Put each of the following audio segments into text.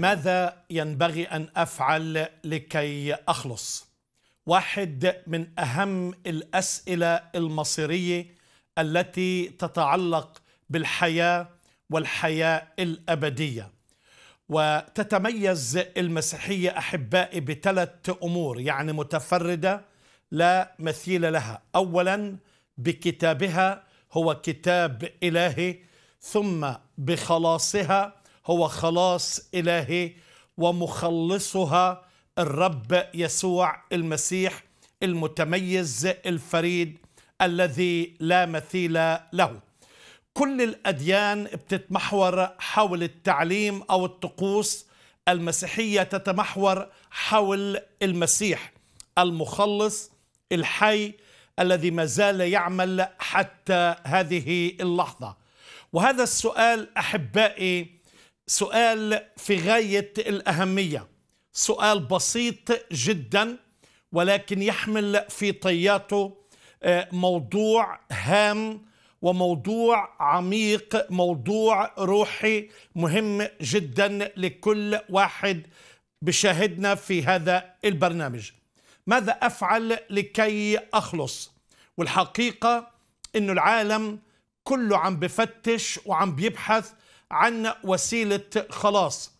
ماذا ينبغي أن أفعل لكي أخلص؟ واحد من أهم الأسئلة المصيرية التي تتعلق بالحياة والحياة الأبدية وتتميز المسيحية أحبائي بثلاث أمور يعني متفردة لا مثيل لها أولا بكتابها هو كتاب إلهي ثم بخلاصها هو خلاص إلهي ومخلصها الرب يسوع المسيح المتميز الفريد الذي لا مثيل له كل الأديان بتتمحور حول التعليم أو الطقوس المسيحية تتمحور حول المسيح المخلص الحي الذي ما زال يعمل حتى هذه اللحظة وهذا السؤال أحبائي سؤال في غاية الأهمية سؤال بسيط جدا ولكن يحمل في طياته آه، موضوع هام وموضوع عميق موضوع روحي مهم جدا لكل واحد بشاهدنا في هذا البرنامج ماذا أفعل لكي أخلص والحقيقة أن العالم كله عم بفتش وعم بيبحث عن وسيلة خلاص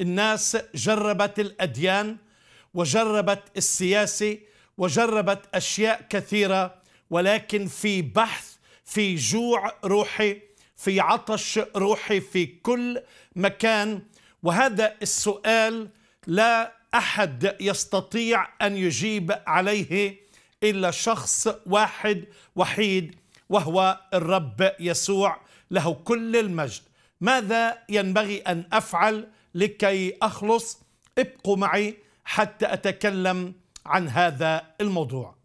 الناس جربت الأديان وجربت السياسة وجربت أشياء كثيرة ولكن في بحث في جوع روحي في عطش روحي في كل مكان وهذا السؤال لا أحد يستطيع أن يجيب عليه إلا شخص واحد وحيد وهو الرب يسوع له كل المجد ماذا ينبغي أن أفعل لكي أخلص ابقوا معي حتى أتكلم عن هذا الموضوع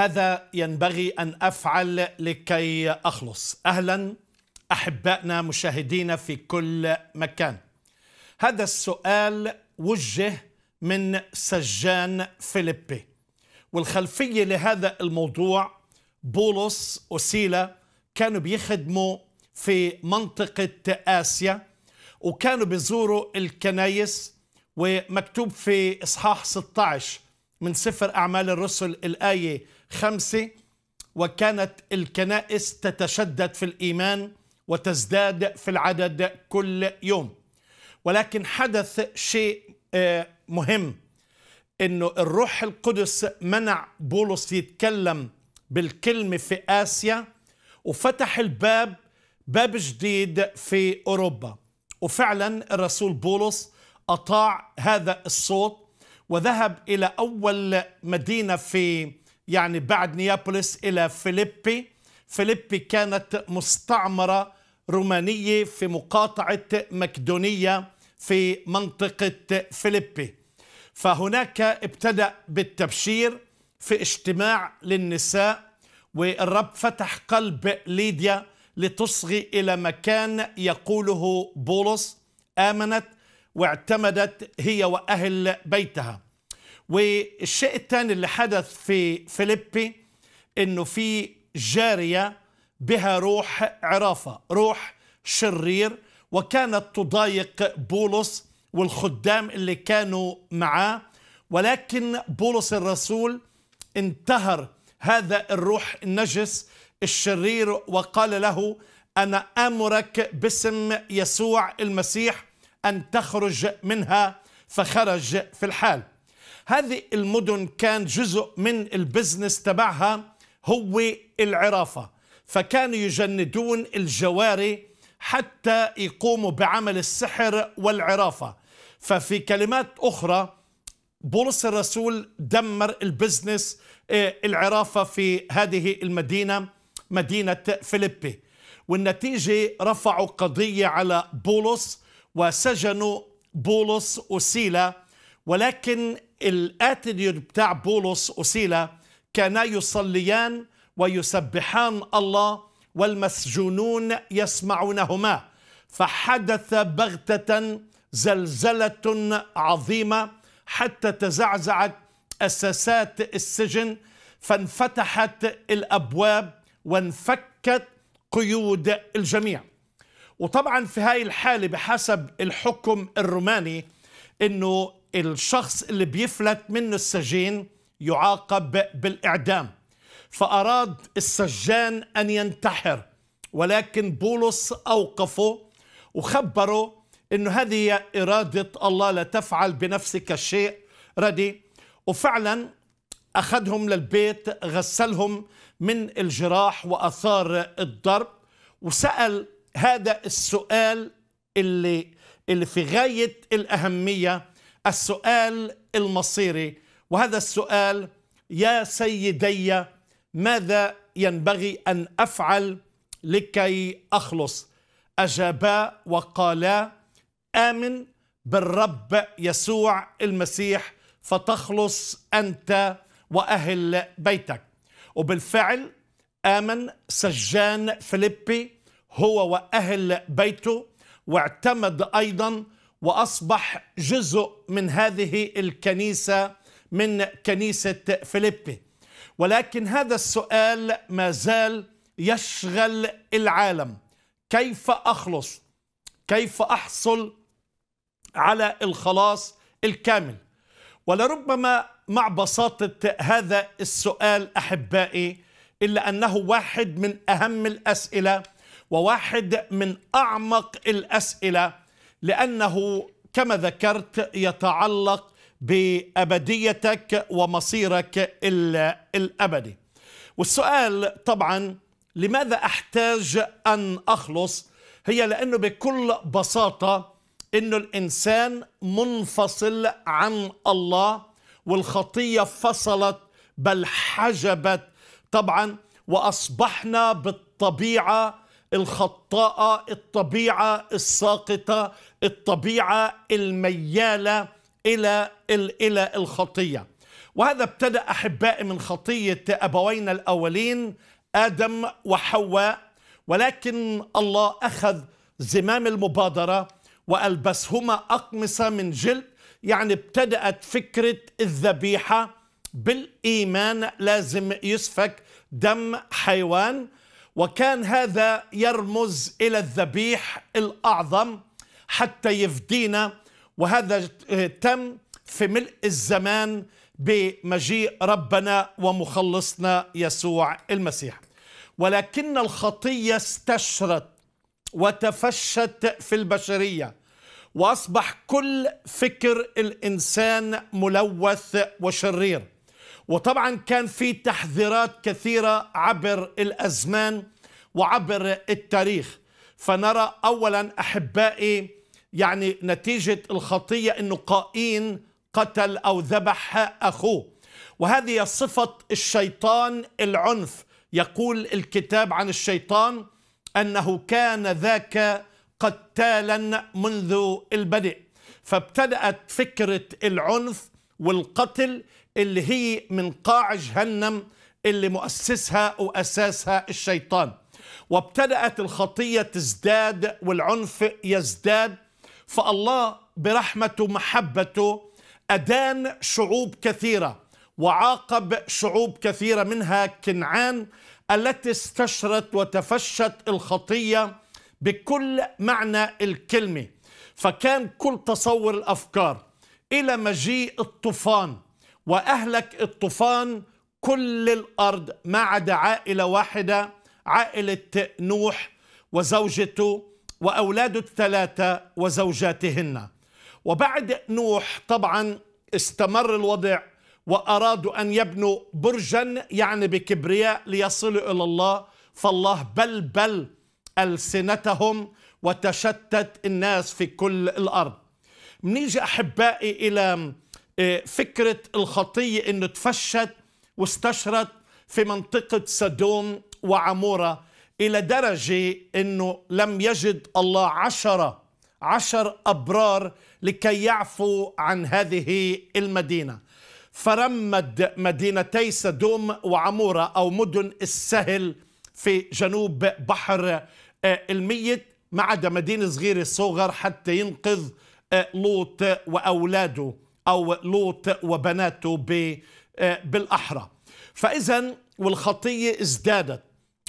ماذا ينبغي أن أفعل لكي أخلص أهلا أحبائنا مشاهدينا في كل مكان هذا السؤال وجه من سجان فيليبي والخلفية لهذا الموضوع بولس وسيلا كانوا بيخدموا في منطقة آسيا وكانوا بيزوروا الكنايس ومكتوب في إصحاح 16 من سفر أعمال الرسل الآية خمسة وكانت الكنائس تتشدد في الإيمان وتزداد في العدد كل يوم ولكن حدث شيء آه، مهم انه الروح القدس منع بولس يتكلم بالكلمه في اسيا وفتح الباب باب جديد في اوروبا وفعلا الرسول بولس اطاع هذا الصوت وذهب الى اول مدينه في يعني بعد نيابوليس إلى فيليبي فيليبي كانت مستعمرة رومانية في مقاطعة مكدونيا في منطقة فيليبي فهناك ابتدأ بالتبشير في اجتماع للنساء والرب فتح قلب ليديا لتصغي إلى مكان يقوله بولس آمنت واعتمدت هي وأهل بيتها والشيء الثاني اللي حدث في فيليبي انه في جاريه بها روح عرافه روح شرير وكانت تضايق بولس والخدام اللي كانوا معاه ولكن بولس الرسول انتهر هذا الروح النجس الشرير وقال له انا امرك باسم يسوع المسيح ان تخرج منها فخرج في الحال هذه المدن كان جزء من البزنس تبعها هو العرافة فكانوا يجندون الجواري حتى يقوموا بعمل السحر والعرافة ففي كلمات أخرى بولس الرسول دمر البزنس آه، العرافة في هذه المدينة مدينة فيليبي والنتيجة رفعوا قضية على بولس وسجنوا بولس وسيلا ولكن الاتيتيود بتاع بولس وسيلا كانا يصليان ويسبحان الله والمسجونون يسمعونهما فحدث بغتة زلزلة عظيمة حتى تزعزعت أساسات السجن فانفتحت الأبواب وانفكت قيود الجميع وطبعا في هاي الحالة بحسب الحكم الروماني أنه الشخص اللي بيفلت منه السجين يعاقب بالإعدام فأراد السجان أن ينتحر ولكن بولس أوقفه وخبره أنه هذه إرادة الله لا تفعل بنفسك شيء ردي وفعلا أخذهم للبيت غسلهم من الجراح وأثار الضرب وسأل هذا السؤال اللي اللي في غاية الأهمية السؤال المصيري وهذا السؤال يا سيدي ماذا ينبغي ان افعل لكي اخلص اجابا وقالا امن بالرب يسوع المسيح فتخلص انت واهل بيتك وبالفعل امن سجان فيليبي هو واهل بيته واعتمد ايضا واصبح جزء من هذه الكنيسه من كنيسه فيليبي ولكن هذا السؤال ما زال يشغل العالم كيف اخلص كيف احصل على الخلاص الكامل ولربما مع بساطه هذا السؤال احبائي الا انه واحد من اهم الاسئله وواحد من اعمق الاسئله لأنه كما ذكرت يتعلق بأبديتك ومصيرك الأبدي والسؤال طبعا لماذا أحتاج أن أخلص هي لأنه بكل بساطة أنه الإنسان منفصل عن الله والخطية فصلت بل حجبت طبعا وأصبحنا بالطبيعة الخطاءة الطبيعة الساقطة الطبيعه المياله الى الى الخطيه وهذا ابتدا احبائي من خطيه ابوينا الاولين ادم وحواء ولكن الله اخذ زمام المبادره والبسهما اقمصه من جلد يعني ابتدات فكره الذبيحه بالايمان لازم يسفك دم حيوان وكان هذا يرمز الى الذبيح الاعظم حتى يفدينا وهذا تم في ملء الزمان بمجيء ربنا ومخلصنا يسوع المسيح ولكن الخطيه استشرت وتفشت في البشريه واصبح كل فكر الانسان ملوث وشرير وطبعا كان في تحذيرات كثيره عبر الازمان وعبر التاريخ فنرى اولا احبائي يعني نتيجة الخطية أنه قائين قتل أو ذبح أخوه وهذه صفة الشيطان العنف يقول الكتاب عن الشيطان أنه كان ذاك قتالا منذ البدء فابتدأت فكرة العنف والقتل اللي هي من قاع جهنم اللي مؤسسها وأساسها الشيطان وابتدأت الخطية تزداد والعنف يزداد فالله برحمته ومحبته أدان شعوب كثيرة وعاقب شعوب كثيرة منها كنعان التي استشرت وتفشت الخطية بكل معنى الكلمة فكان كل تصور الأفكار إلى مجيء الطوفان وأهلك الطوفان كل الأرض ما عدا عائلة واحدة عائلة نوح وزوجته وأولاده الثلاثة وزوجاتهن وبعد نوح طبعا استمر الوضع وأرادوا أن يبنوا برجا يعني بكبرياء ليصلوا إلى الله فالله بلبل ألسنتهم وتشتت الناس في كل الأرض منيجي أحبائي إلى آه، فكرة الخطية أنه تفشت واستشرت في منطقة سدوم وعمورة إلى درجة أنه لم يجد الله عشرة عشر أبرار لكي يعفوا عن هذه المدينة فرمد مدينتي سدوم وعمورة أو مدن السهل في جنوب بحر آه، الميت ما عدا مدينة صغيرة صغر حتى ينقذ آه، لوط وأولاده أو لوط وبناته آه، بالأحرى فإذا والخطية ازدادت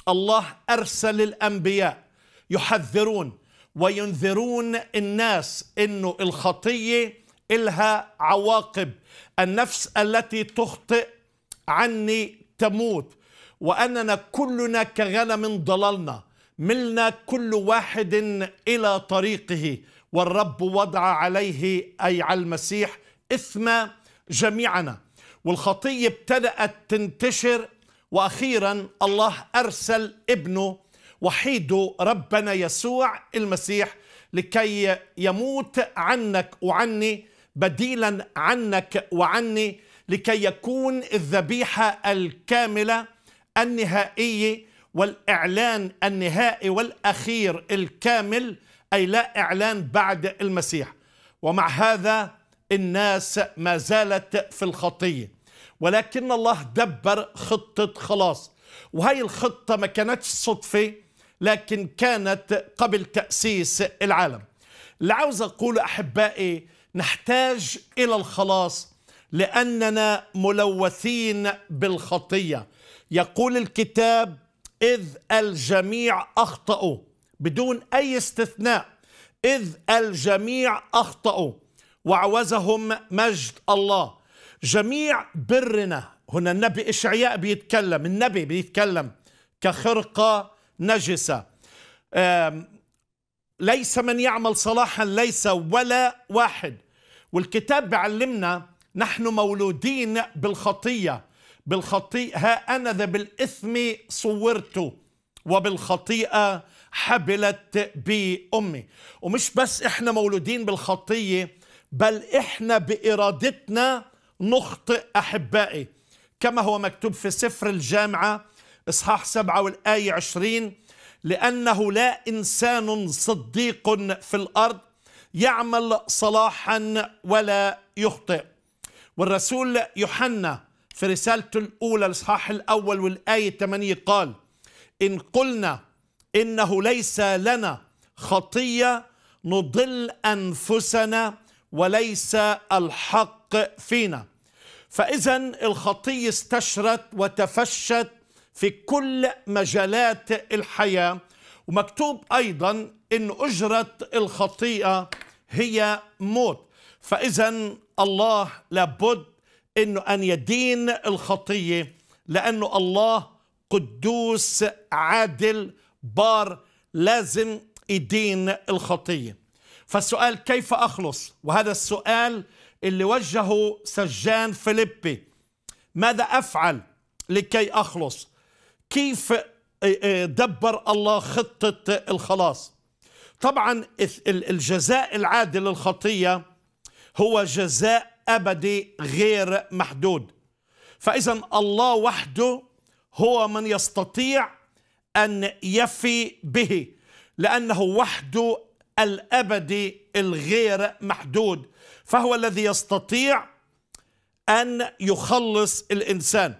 الله أرسل الأنبياء يحذرون وينذرون الناس أنه الخطية إلها عواقب النفس التي تخطئ عني تموت وأننا كلنا كغنم ضللنا ملنا كل واحد إلى طريقه والرب وضع عليه أي على المسيح إثم جميعنا والخطية ابتدأت تنتشر واخيرا الله ارسل ابنه وحيده ربنا يسوع المسيح لكي يموت عنك وعني بديلا عنك وعني لكي يكون الذبيحه الكامله النهائيه والاعلان النهائي والاخير الكامل اي لا اعلان بعد المسيح ومع هذا الناس ما زالت في الخطيه ولكن الله دبر خطة خلاص وهي الخطة ما كانتش صدفة لكن كانت قبل تأسيس العالم اللي عاوز أقول أحبائي نحتاج إلى الخلاص لأننا ملوثين بالخطية يقول الكتاب إذ الجميع أخطأوا بدون أي استثناء إذ الجميع أخطأوا وعوزهم مجد الله جميع برنا هنا النبي إشعياء بيتكلم النبي بيتكلم كخرقة نجسة ليس من يعمل صلاحا ليس ولا واحد والكتاب بيعلمنا نحن مولودين بالخطية بالخطيئة ها أنا ذا بالإثم صورت وبالخطيئة حبلت بي أمي ومش بس إحنا مولودين بالخطية بل إحنا بإرادتنا نخطئ أحبائي كما هو مكتوب في سفر الجامعة إصحاح سبعة والآية عشرين لأنه لا إنسان صديق في الأرض يعمل صلاحا ولا يخطئ والرسول يوحنا في رسالته الأولى الإصحاح الأول والآية 8 قال إن قلنا إنه ليس لنا خطية نضل أنفسنا وليس الحق فينا فإذا الخطية استشرت وتفشت في كل مجالات الحياة ومكتوب أيضا أن أجرة الخطيئة هي موت فإذا الله لابد أنه أن يدين الخطية لأنه الله قدوس عادل بار لازم يدين الخطية فالسؤال كيف أخلص وهذا السؤال اللي وجهه سجان فيليبي ماذا أفعل لكي أخلص كيف آه، آه، دبر الله خطة الخلاص طبعا الجزاء العادل للخطية هو جزاء أبدي غير محدود فإذا الله وحده هو من يستطيع أن يفي به لأنه وحده الأبدي الغير محدود فهو الذي يستطيع ان يخلص الانسان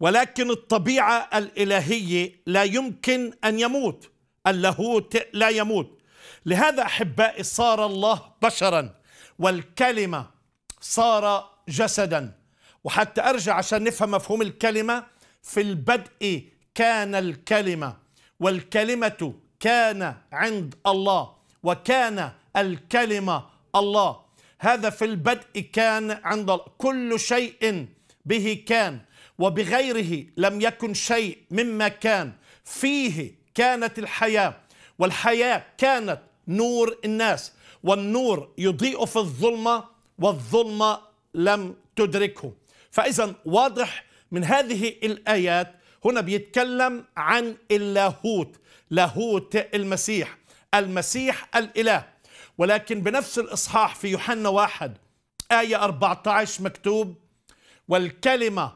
ولكن الطبيعه الالهيه لا يمكن ان يموت اللاهوت لا يموت لهذا احبائي صار الله بشرا والكلمه صار جسدا وحتى ارجع عشان نفهم مفهوم الكلمه في البدء كان الكلمه والكلمه كان عند الله وكان الكلمه الله هذا في البدء كان عند كل شيء به كان وبغيره لم يكن شيء مما كان فيه كانت الحياة والحياة كانت نور الناس والنور يضيء في الظلمة والظلمة لم تدركه فإذا واضح من هذه الآيات هنا بيتكلم عن اللاهوت لاهوت المسيح المسيح الإله ولكن بنفس الإصحاح في يوحنا واحد آية 14 مكتوب والكلمة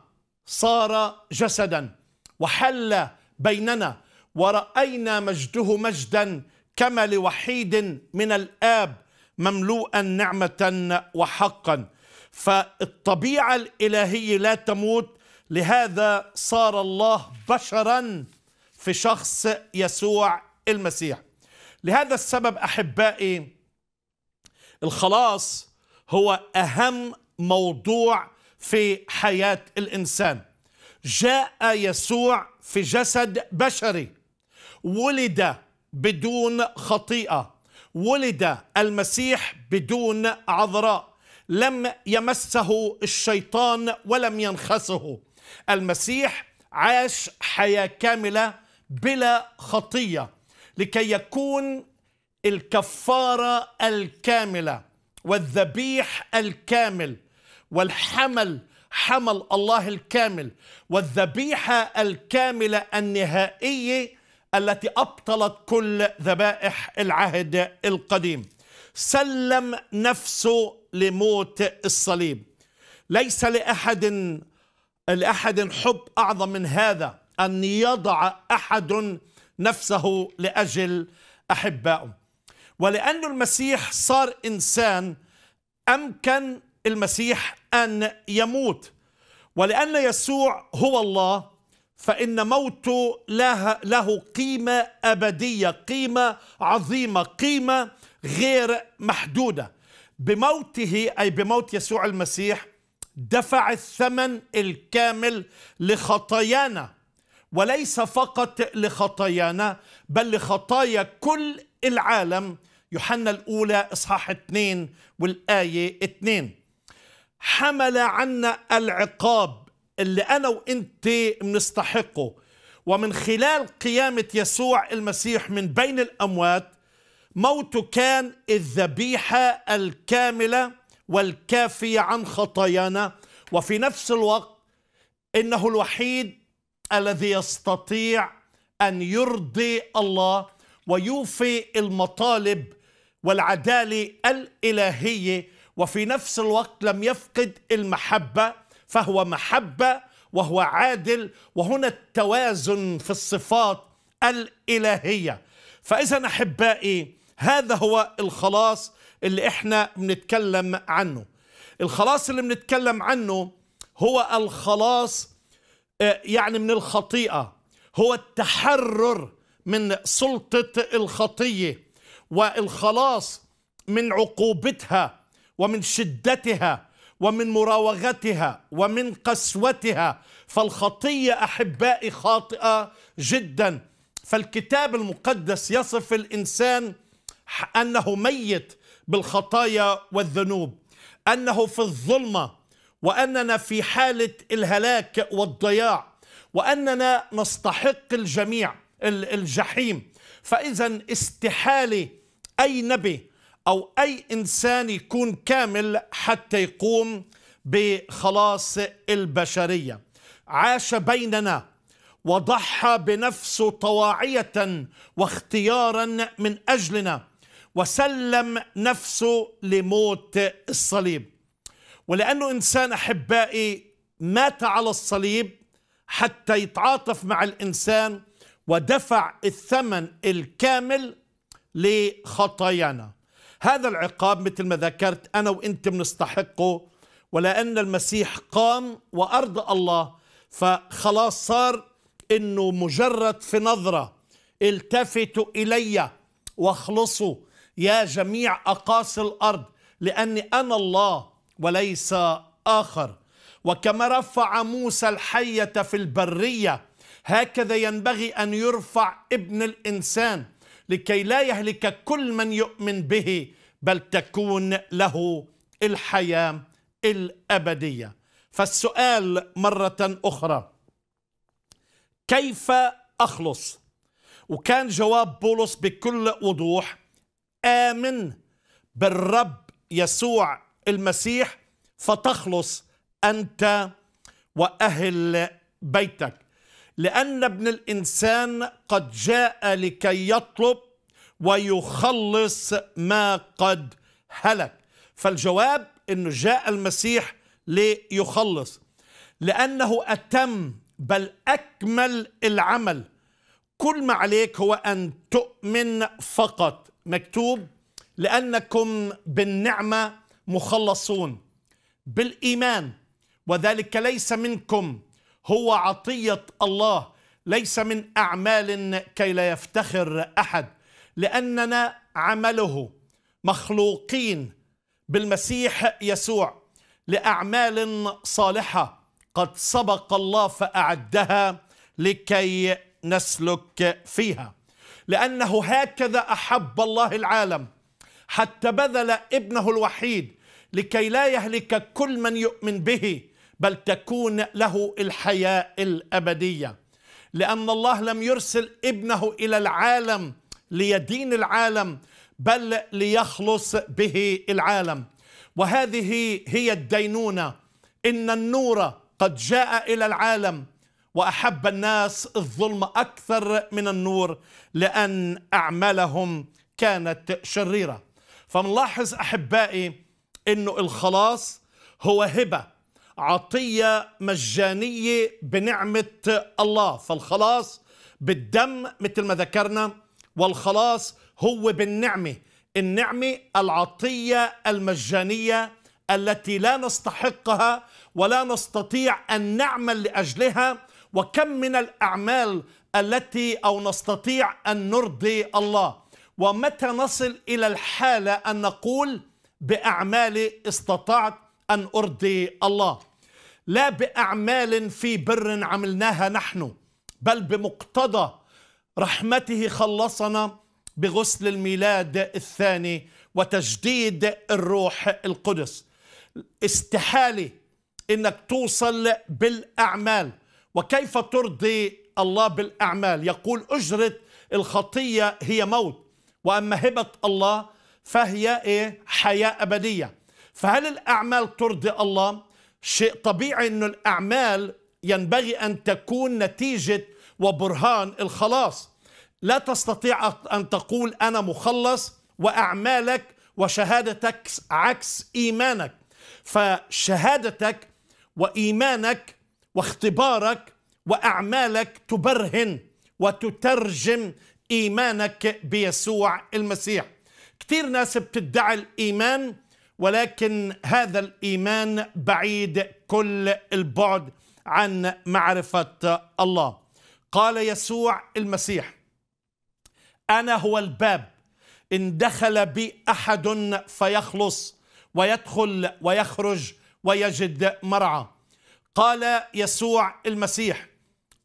صار جسدا وحل بيننا ورأينا مجده مجدا كما لوحيد من الآب مملوءا نعمة وحقا فالطبيعة الإلهية لا تموت لهذا صار الله بشرا في شخص يسوع المسيح لهذا السبب أحبائي الخلاص هو اهم موضوع في حياه الانسان جاء يسوع في جسد بشري ولد بدون خطيئه ولد المسيح بدون عذراء لم يمسه الشيطان ولم ينخسه المسيح عاش حياه كامله بلا خطيه لكي يكون الكفارة الكاملة والذبيح الكامل والحمل حمل الله الكامل والذبيحة الكاملة النهائية التي أبطلت كل ذبائح العهد القديم سلم نفسه لموت الصليب ليس لأحد لأحد حب أعظم من هذا أن يضع أحد نفسه لأجل أحبائه ولأن المسيح صار إنسان أمكن المسيح أن يموت ولأن يسوع هو الله فإن موته له, له قيمة أبدية قيمة عظيمة قيمة غير محدودة بموته أي بموت يسوع المسيح دفع الثمن الكامل لخطايانا وليس فقط لخطايانا بل لخطايا كل العالم يوحنا الأولى إصحاح 2 والآية 2 حمل عنا العقاب اللي أنا وإنت بنستحقه ومن خلال قيامة يسوع المسيح من بين الأموات موته كان الذبيحة الكاملة والكافية عن خطايانا وفي نفس الوقت إنه الوحيد الذي يستطيع أن يرضي الله ويوفي المطالب والعداله الالهيه وفي نفس الوقت لم يفقد المحبه فهو محبه وهو عادل وهنا التوازن في الصفات الالهيه فاذا احبائي هذا هو الخلاص اللي احنا بنتكلم عنه الخلاص اللي بنتكلم عنه هو الخلاص آه، يعني من الخطيئه هو التحرر من سلطه الخطيه والخلاص من عقوبتها ومن شدتها ومن مراوغتها ومن قسوتها فالخطيه احبائي خاطئه جدا فالكتاب المقدس يصف الانسان انه ميت بالخطايا والذنوب انه في الظلمه واننا في حاله الهلاك والضياع واننا نستحق الجميع الجحيم فاذا استحاله أي نبي أو أي إنسان يكون كامل حتى يقوم بخلاص البشرية عاش بيننا وضحى بنفسه طواعية واختيارا من أجلنا وسلم نفسه لموت الصليب ولأنه إنسان أحبائي مات على الصليب حتى يتعاطف مع الإنسان ودفع الثمن الكامل لخطايانا هذا العقاب مثل ما ذكرت أنا وإنت بنستحقه ولأن المسيح قام وأرضى الله فخلاص صار إنه مجرد في نظرة التفتوا إلي واخلصوا يا جميع أقاصي الأرض لأني أنا الله وليس آخر وكما رفع موسى الحية في البرية هكذا ينبغي أن يرفع ابن الإنسان لكي لا يهلك كل من يؤمن به بل تكون له الحياه الابديه فالسؤال مره اخرى كيف اخلص وكان جواب بولس بكل وضوح امن بالرب يسوع المسيح فتخلص انت واهل بيتك لأن ابن الإنسان قد جاء لكي يطلب ويخلص ما قد هلك فالجواب أنه جاء المسيح ليخلص لأنه أتم بل أكمل العمل كل ما عليك هو أن تؤمن فقط مكتوب لأنكم بالنعمة مخلصون بالإيمان وذلك ليس منكم هو عطيه الله ليس من اعمال كي لا يفتخر احد لاننا عمله مخلوقين بالمسيح يسوع لاعمال صالحه قد سبق الله فاعدها لكي نسلك فيها لانه هكذا احب الله العالم حتى بذل ابنه الوحيد لكي لا يهلك كل من يؤمن به بل تكون له الحياة الأبدية لأن الله لم يرسل ابنه إلى العالم ليدين العالم بل ليخلص به العالم وهذه هي الدينونة إن النور قد جاء إلى العالم وأحب الناس الظلم أكثر من النور لأن أعمالهم كانت شريرة فنلاحظ أحبائي أنه الخلاص هو هبة عطية مجانية بنعمة الله فالخلاص بالدم مثل ما ذكرنا والخلاص هو بالنعمة النعمة العطية المجانية التي لا نستحقها ولا نستطيع أن نعمل لأجلها وكم من الأعمال التي أو نستطيع أن نرضي الله ومتى نصل إلى الحالة أن نقول بأعمالي استطعت أن أرضي الله لا بأعمال في بر عملناها نحن بل بمقتضى رحمته خلصنا بغسل الميلاد الثاني وتجديد الروح القدس استحالة انك توصل بالاعمال وكيف ترضي الله بالاعمال يقول اجره الخطيه هي موت واما هبه الله فهي ايه حياه ابديه فهل الأعمال ترضي الله؟ شيء طبيعي أن الأعمال ينبغي أن تكون نتيجة وبرهان الخلاص لا تستطيع أن تقول أنا مخلص وأعمالك وشهادتك عكس إيمانك فشهادتك وإيمانك واختبارك وأعمالك تبرهن وتترجم إيمانك بيسوع المسيح كثير ناس بتدعي الإيمان ولكن هذا الإيمان بعيد كل البعد عن معرفة الله قال يسوع المسيح أنا هو الباب إن دخل بي أحد فيخلص ويدخل ويخرج ويجد مرعى قال يسوع المسيح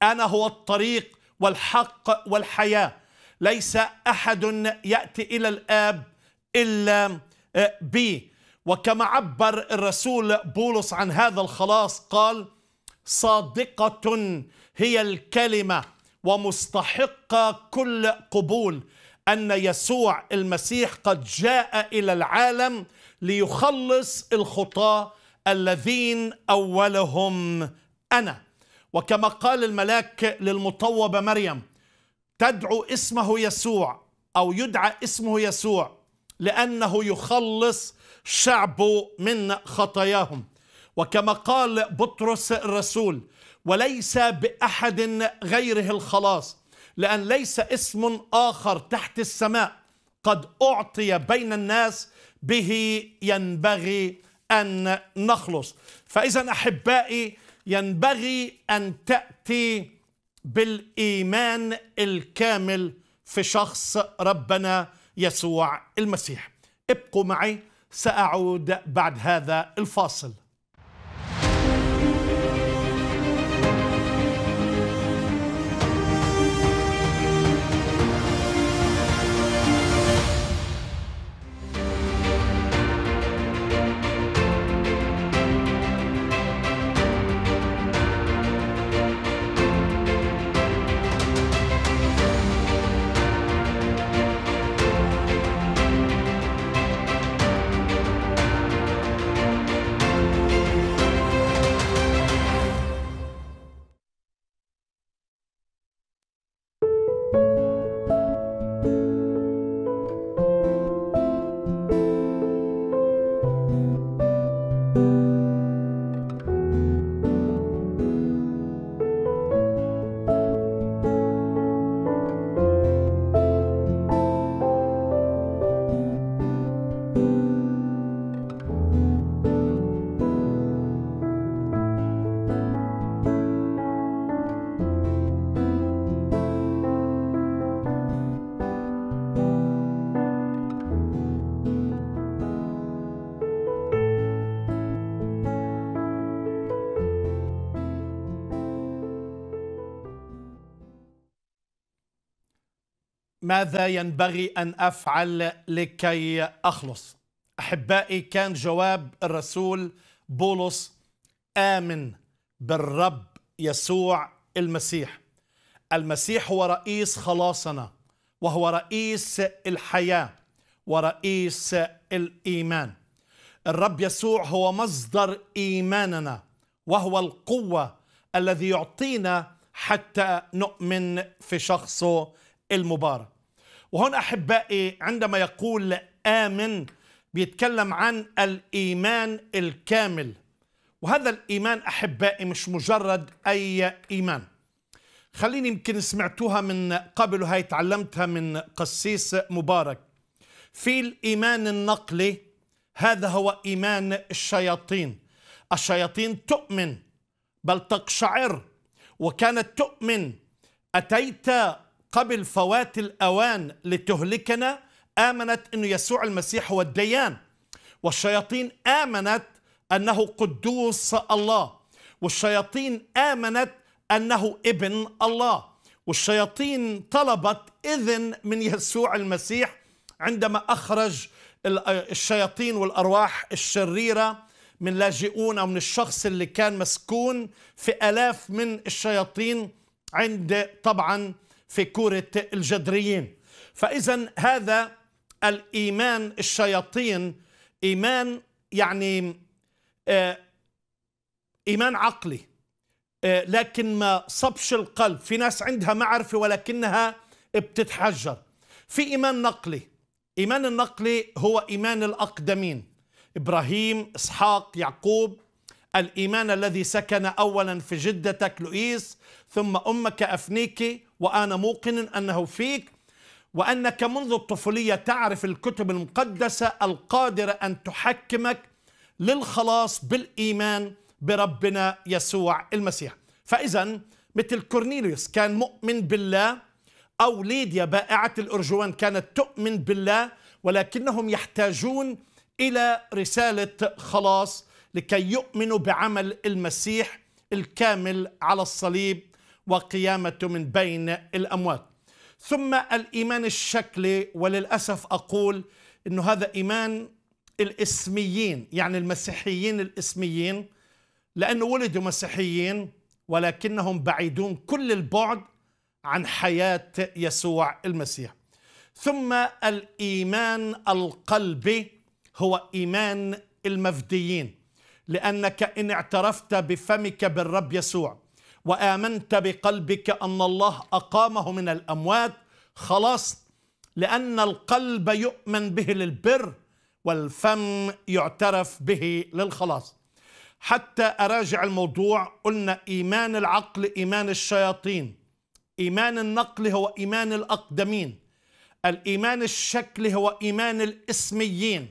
أنا هو الطريق والحق والحياة ليس أحد يأتي إلى الآب إلا آه، بي وكما عبر الرسول بولس عن هذا الخلاص قال صادقة هي الكلمة ومستحقة كل قبول أن يسوع المسيح قد جاء إلى العالم ليخلص الخطاة الذين أولهم أنا وكما قال الملاك للمطوبة مريم تدعو اسمه يسوع أو يدعى اسمه يسوع لأنه يخلص شعبه من خطاياهم وكما قال بطرس الرسول وليس بأحد غيره الخلاص لأن ليس اسم آخر تحت السماء قد أعطي بين الناس به ينبغي أن نخلص فإذا أحبائي ينبغي أن تأتي بالإيمان الكامل في شخص ربنا يسوع المسيح ابقوا معي سأعود بعد هذا الفاصل ماذا ينبغي أن أفعل لكي أخلص أحبائي كان جواب الرسول بولس آمن بالرب يسوع المسيح المسيح هو رئيس خلاصنا وهو رئيس الحياة ورئيس الإيمان الرب يسوع هو مصدر إيماننا وهو القوة الذي يعطينا حتى نؤمن في شخصه المبارك وهون أحبائي عندما يقول آمن بيتكلم عن الإيمان الكامل وهذا الإيمان أحبائي مش مجرد أي إيمان خليني يمكن سمعتوها من قبل وهي تعلمتها من قسيس مبارك في الإيمان النقلي هذا هو إيمان الشياطين الشياطين تؤمن بل تقشعر وكانت تؤمن أتيت قبل فوات الأوان لتهلكنا آمنت أن يسوع المسيح هو الديان والشياطين آمنت أنه قدوس الله والشياطين آمنت أنه ابن الله والشياطين طلبت إذن من يسوع المسيح عندما أخرج الشياطين والأرواح الشريرة من لاجئون أو من الشخص اللي كان مسكون في ألاف من الشياطين عند طبعا في كرة الجدريين فإذا هذا الإيمان الشياطين إيمان يعني آه، إيمان عقلي آه، لكن ما صبش القلب في ناس عندها معرفة ولكنها بتتحجر في إيمان نقلي إيمان النقلي هو إيمان الأقدمين إبراهيم إسحاق يعقوب الإيمان الذي سكن أولا في جدتك لؤيس ثم أمك أفنيكي وأنا موقن أنه فيك وأنك منذ الطفولية تعرف الكتب المقدسة القادرة أن تحكمك للخلاص بالإيمان بربنا يسوع المسيح فإذا مثل كورنيليوس كان مؤمن بالله أو ليديا بائعة الأرجوان كانت تؤمن بالله ولكنهم يحتاجون إلى رسالة خلاص لكي يؤمنوا بعمل المسيح الكامل على الصليب وقيامته من بين الأموات ثم الإيمان الشكلي وللأسف أقول أنه هذا إيمان الإسميين يعني المسيحيين الإسميين لأنه ولدوا مسيحيين ولكنهم بعيدون كل البعد عن حياة يسوع المسيح ثم الإيمان القلبي هو إيمان المفديين لأنك إن اعترفت بفمك بالرب يسوع وآمنت بقلبك أن الله أقامه من الأموات خلاص لأن القلب يؤمن به للبر والفم يعترف به للخلاص حتى أراجع الموضوع قلنا إيمان العقل إيمان الشياطين إيمان النقل هو إيمان الأقدمين الإيمان الشكل هو إيمان الإسميين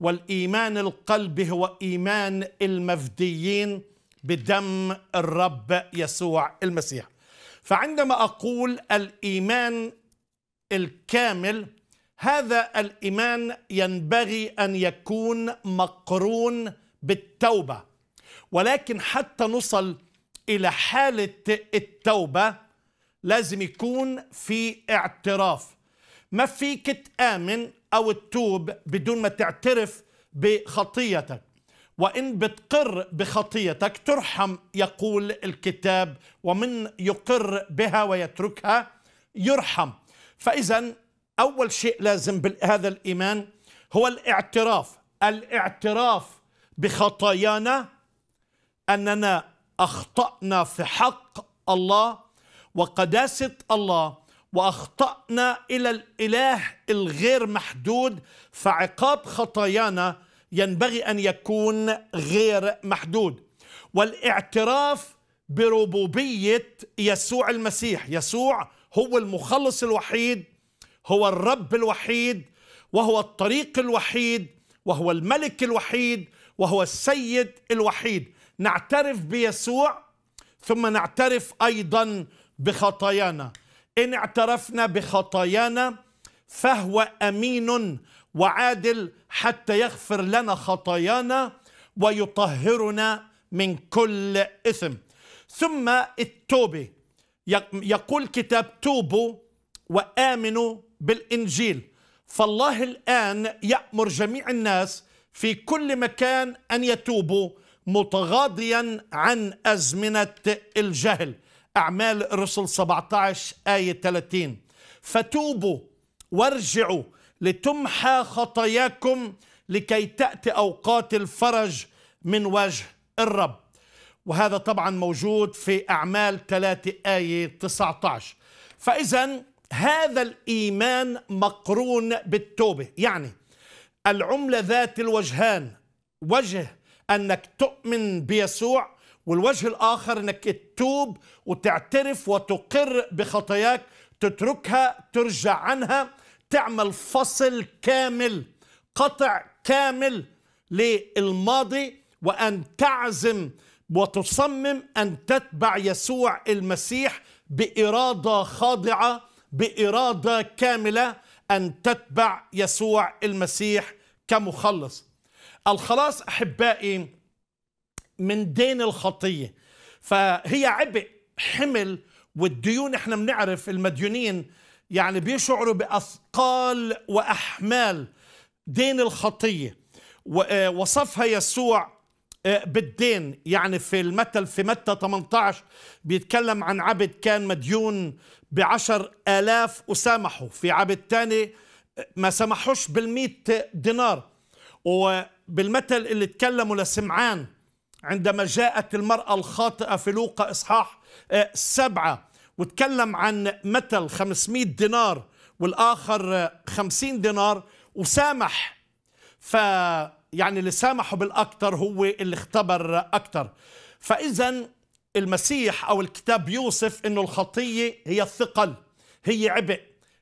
والإيمان القلب هو إيمان المفديين بدم الرب يسوع المسيح فعندما اقول الايمان الكامل هذا الايمان ينبغي ان يكون مقرون بالتوبه ولكن حتى نصل الى حاله التوبه لازم يكون في اعتراف ما فيك تامن او تتوب بدون ما تعترف بخطيتك وإن بتقر بخطيتك ترحم يقول الكتاب ومن يقر بها ويتركها يرحم فإذا أول شيء لازم بهذا الإيمان هو الاعتراف الاعتراف بخطايانا أننا أخطأنا في حق الله وقداسة الله وأخطأنا إلى الإله الغير محدود فعقاب خطايانا ينبغي ان يكون غير محدود والاعتراف بربوبيه يسوع المسيح يسوع هو المخلص الوحيد هو الرب الوحيد وهو الطريق الوحيد وهو الملك الوحيد وهو السيد الوحيد نعترف بيسوع ثم نعترف ايضا بخطايانا ان اعترفنا بخطايانا فهو امين وعادل حتى يغفر لنا خطايانا ويطهرنا من كل إثم ثم التوبة يقول كتاب توبوا وآمنوا بالإنجيل فالله الآن يأمر جميع الناس في كل مكان أن يتوبوا متغاضيا عن أزمنة الجهل أعمال الرسل 17 آية 30 فتوبوا وارجعوا لتمحى خطاياكم لكي تأتي أوقات الفرج من وجه الرب وهذا طبعا موجود في أعمال 3 آية 19 فإذا هذا الإيمان مقرون بالتوبة يعني العملة ذات الوجهان وجه أنك تؤمن بيسوع والوجه الآخر أنك تتوب وتعترف وتقر بخطاياك تتركها ترجع عنها تعمل فصل كامل قطع كامل للماضي وأن تعزم وتصمم أن تتبع يسوع المسيح بإرادة خاضعة بإرادة كاملة أن تتبع يسوع المسيح كمخلص الخلاص أحبائي من دين الخطية فهي عبء حمل والديون احنا بنعرف المديونين يعني بيشعروا باثقال واحمال دين الخطيه آه، وصفها يسوع آه، بالدين يعني في المثل في متى 18 بيتكلم عن عبد كان مديون بعشر آلاف وسامحه في عبد تاني آه، ما سمحوش بالمئة دينار وبالمثل اللي تكلموا لسمعان عندما جاءت المرأة الخاطئة في لوقا إصحاح سبعة وتكلم عن متل 500 دينار والآخر 50 دينار وسامح ف يعني اللي سامحه بالأكثر هو اللي اختبر أكثر فإذا المسيح أو الكتاب يوصف أنه الخطية هي الثقل هي عبء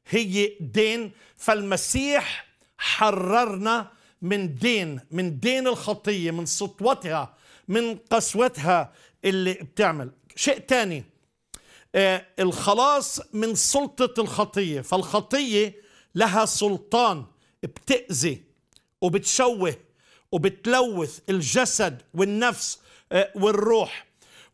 هي دين فالمسيح حررنا من دين من دين الخطية من سطوتها من قسوتها اللي بتعمل شيء تاني آه، الخلاص من سلطة الخطية فالخطية لها سلطان بتأذي وبتشوه وبتلوث الجسد والنفس آه، والروح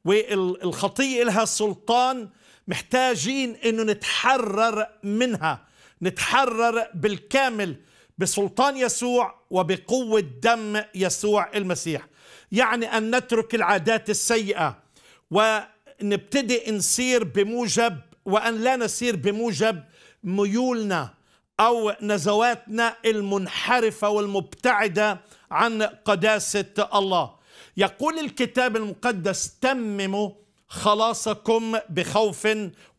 والخطية لها سلطان محتاجين انه نتحرر منها نتحرر بالكامل بسلطان يسوع وبقوة دم يسوع المسيح يعني أن نترك العادات السيئة و نبتدي نسير بموجب وأن لا نسير بموجب ميولنا أو نزواتنا المنحرفة والمبتعدة عن قداسة الله يقول الكتاب المقدس تمموا خلاصكم بخوف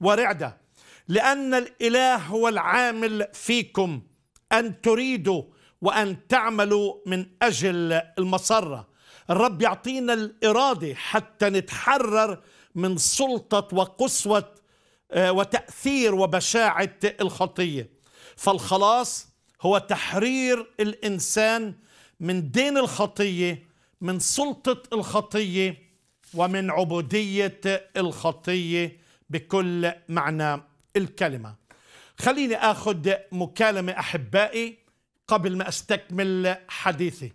ورعدة لأن الإله هو العامل فيكم أن تريدوا وأن تعملوا من أجل المسرة الرب يعطينا الإرادة حتى نتحرر من سلطة وقسوة آه، وتأثير وبشاعة الخطية فالخلاص هو تحرير الإنسان من دين الخطية من سلطة الخطية ومن عبودية الخطية بكل معنى الكلمة خليني أخذ مكالمة أحبائي قبل ما أستكمل حديثي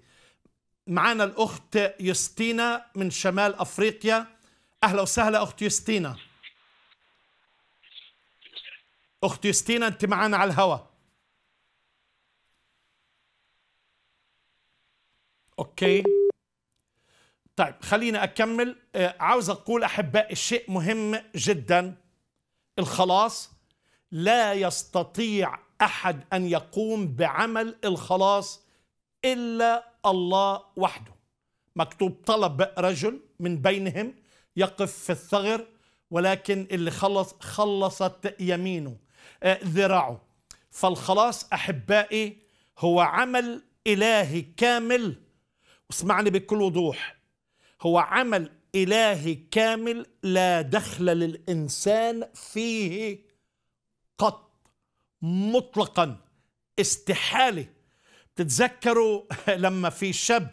معنا الأخت يستينا من شمال أفريقيا اهلا وسهلا اخت يوستينا اخت يوستينا انت معانا على الهواء اوكي طيب خلينا اكمل آه، عاوز اقول احبائي الشيء مهم جدا الخلاص لا يستطيع احد ان يقوم بعمل الخلاص الا الله وحده مكتوب طلب رجل من بينهم يقف في الثغر ولكن اللي خلص خلصت يمينه آه، ذراعه فالخلاص احبائي هو عمل الهي كامل اسمعني بكل وضوح هو عمل الهي كامل لا دخل للانسان فيه قط مطلقا استحاله بتتذكروا لما في شاب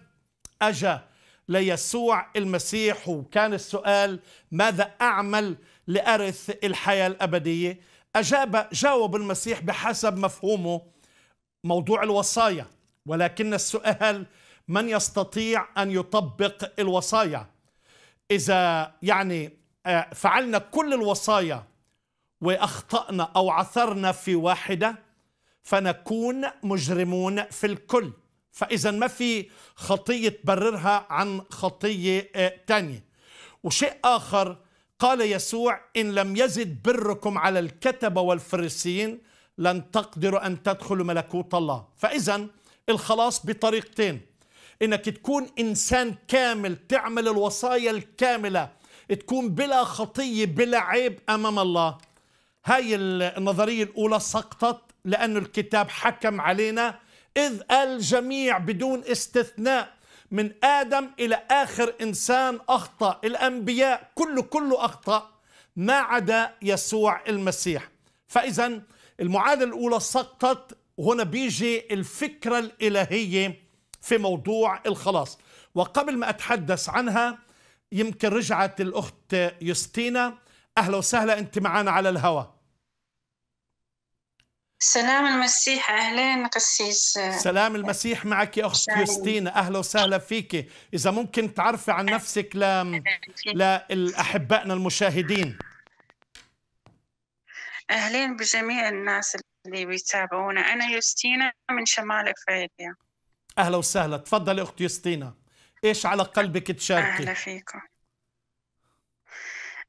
اجا ليسوع المسيح وكان السؤال ماذا أعمل لأرث الحياة الأبدية أجاب جاوب المسيح بحسب مفهومه موضوع الوصايا ولكن السؤال من يستطيع أن يطبق الوصايا إذا يعني آه، فعلنا كل الوصايا وأخطأنا أو عثرنا في واحدة فنكون مجرمون في الكل فإذا ما في خطية تبررها عن خطية آه، تانية وشيء آخر قال يسوع إن لم يزد بركم على الكتبة والفرسين لن تقدروا أن تدخلوا ملكوت الله فإذا الخلاص بطريقتين إنك تكون إنسان كامل تعمل الوصايا الكاملة تكون بلا خطية بلا عيب أمام الله هاي النظرية الأولى سقطت لأن الكتاب حكم علينا إذ الجميع بدون استثناء من آدم إلى آخر إنسان أخطأ الأنبياء كله كله أخطأ ما عدا يسوع المسيح فإذا المعادلة الأولى سقطت هنا بيجي الفكرة الإلهية في موضوع الخلاص وقبل ما أتحدث عنها يمكن رجعت الأخت يوستينا أهلا وسهلا أنت معنا على الهواء سلام المسيح اهلين قسيس سلام المسيح معك يا اخت يوستينا اهلا وسهلا فيك اذا ممكن تعرفي عن نفسك ل... لاحبائنا المشاهدين اهلين بجميع الناس اللي بيتابعونا انا يوستينا من شمال افريقيا اهلا وسهلا تفضلي اخت يوستينا ايش على قلبك تشاركي اهلا فيكم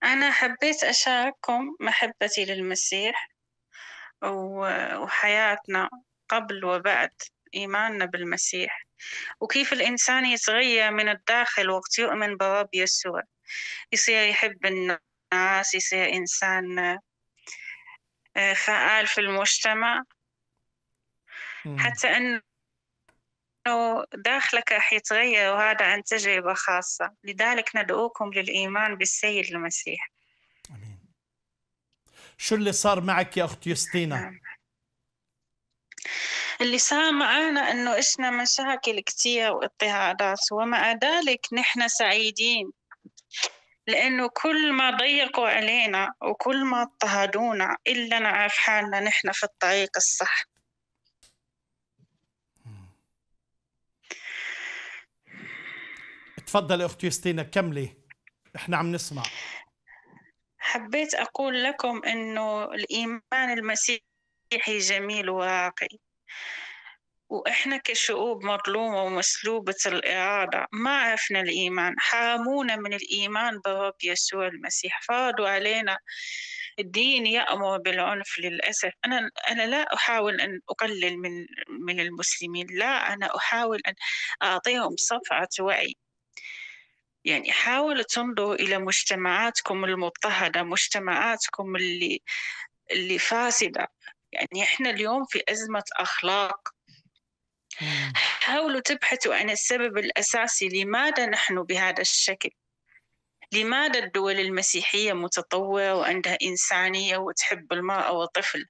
انا حبيت اشارككم محبتي للمسيح وحياتنا قبل وبعد إيماننا بالمسيح وكيف الإنسان يتغير من الداخل وقت يؤمن برب يسوع يصير يحب الناس يصير إنسان آه، فعال في المجتمع حتى أنه داخلك راح يتغير وهذا عن تجربة خاصة لذلك ندعوكم للإيمان بالسيد المسيح شو اللي صار معك يا أخت يوستينا؟ نعم. اللي صار معنا أنه إشنا مشاكل كثير واضطهادات ومع ذلك نحن سعيدين لأنه كل ما ضيقوا علينا وكل ما اضطهدونا إلا نعرف حالنا نحن في الطريق الصح تفضل اختي يوستينا كملي احنا عم نسمع حبيت أقول لكم أنه الإيمان المسيحي جميل وواقعي وإحنا كشعوب مظلومة ومسلوبة الإرادة ما عرفنا الإيمان حرمونا من الإيمان برب يسوع المسيح فرضوا علينا الدين يأمر بالعنف للأسف أنا أنا لا أحاول أن أقلل من من المسلمين لا أنا أحاول أن أعطيهم صفعة وعي يعني حاولوا تنظروا إلى مجتمعاتكم المضطهدة مجتمعاتكم اللي اللي فاسدة يعني إحنا اليوم في أزمة أخلاق حاولوا تبحثوا عن السبب الأساسي لماذا نحن بهذا الشكل لماذا الدول المسيحية متطورة وعندها إنسانية وتحب المرأة والطفل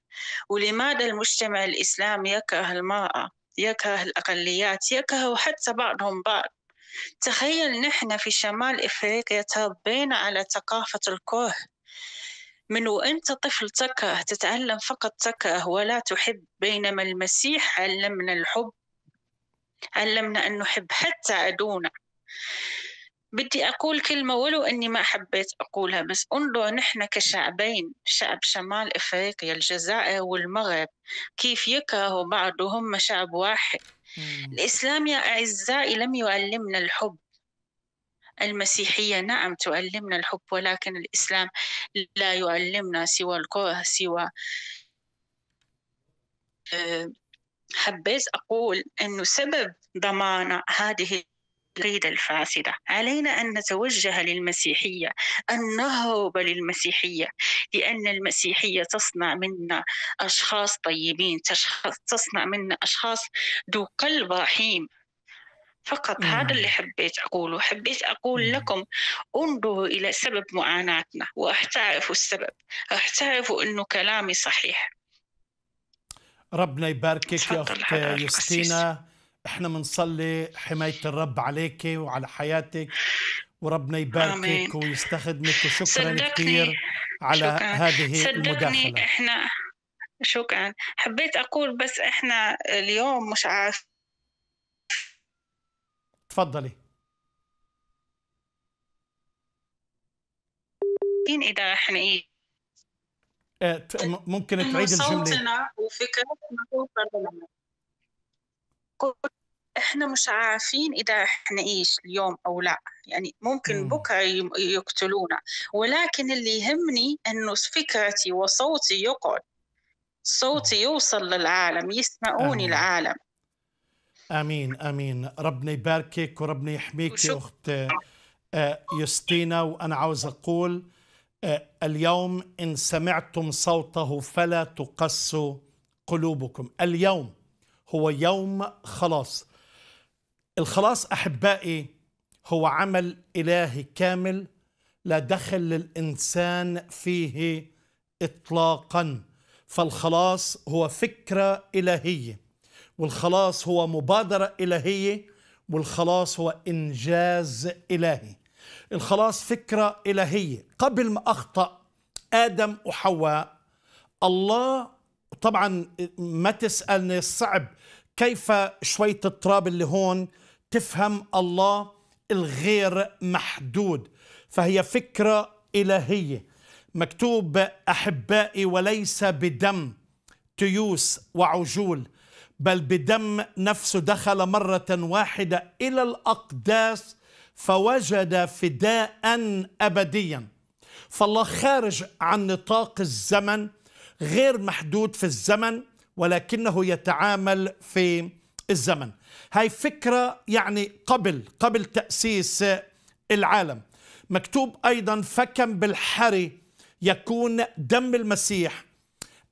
ولماذا المجتمع الإسلامي يكره المرأة يكره الأقليات يكره حتى بعضهم بعض تخيل نحن في شمال إفريقيا تربينا على ثقافة الكره من وأنت طفل تكره تتعلم فقط تكره ولا تحب بينما المسيح علمنا الحب علمنا أن نحب حتى عدونا بدي أقول كلمة ولو أني ما حبيت أقولها بس انظر نحن كشعبين شعب شمال إفريقيا الجزائر والمغرب كيف يكرهوا بعضهم شعب واحد الإسلام يا أعزائي لم يعلمنا الحب المسيحية نعم تعلمنا الحب ولكن الإسلام لا يعلمنا سوى الكره سوى آه، حبيت أقول أن سبب ضمان هذه العقيدة الفاسدة علينا أن نتوجه للمسيحية أن نهرب للمسيحية لأن المسيحية تصنع منا أشخاص طيبين تصنع منا أشخاص ذو قلب رحيم فقط مم. نعم. هذا اللي حبيت أقوله حبيت أقول نعم. لكم انظروا إلى سبب معاناتنا وأحتعرف السبب أحتعرف أن أنه كلامي صحيح ربنا يباركك يا أخت يوستينا احنا بنصلي حمايه الرب عليك وعلى حياتك وربنا يباركك ويستخدمك وشكرا كثير على شكراً. هذه صدقني المداخله احنا شكرا حبيت اقول بس احنا اليوم مش عارف تفضلي مين اذا احنا نعيد إيه؟ آه، ممكن تعيد الجمله صوتنا وفكرتنا كل احنا مش عارفين اذا احنا ايش اليوم او لا يعني ممكن بكره يقتلونا ولكن اللي يهمني انه فكرتي وصوتي يقعد صوتي يوصل للعالم يسمعوني آمين. العالم امين امين ربنا يباركك وربنا يحميك يا اخت آه، يستينا وانا عاوز اقول آه، اليوم ان سمعتم صوته فلا تقسوا قلوبكم اليوم هو يوم خلاص الخلاص أحبائي هو عمل إلهي كامل لا دخل للإنسان فيه إطلاقا فالخلاص هو فكرة إلهية والخلاص هو مبادرة إلهية والخلاص هو إنجاز إلهي الخلاص فكرة إلهية قبل ما أخطأ آدم وحواء الله طبعا ما تسألني صعب كيف شوية التراب اللي هون تفهم الله الغير محدود فهي فكرة إلهية مكتوب أحبائي وليس بدم تيوس وعجول بل بدم نفسه دخل مرة واحدة إلى الأقداس فوجد فداء أبديا فالله خارج عن نطاق الزمن غير محدود في الزمن ولكنه يتعامل في الزمن هاي فكرة يعني قبل قبل تأسيس العالم مكتوب أيضا فكم بالحري يكون دم المسيح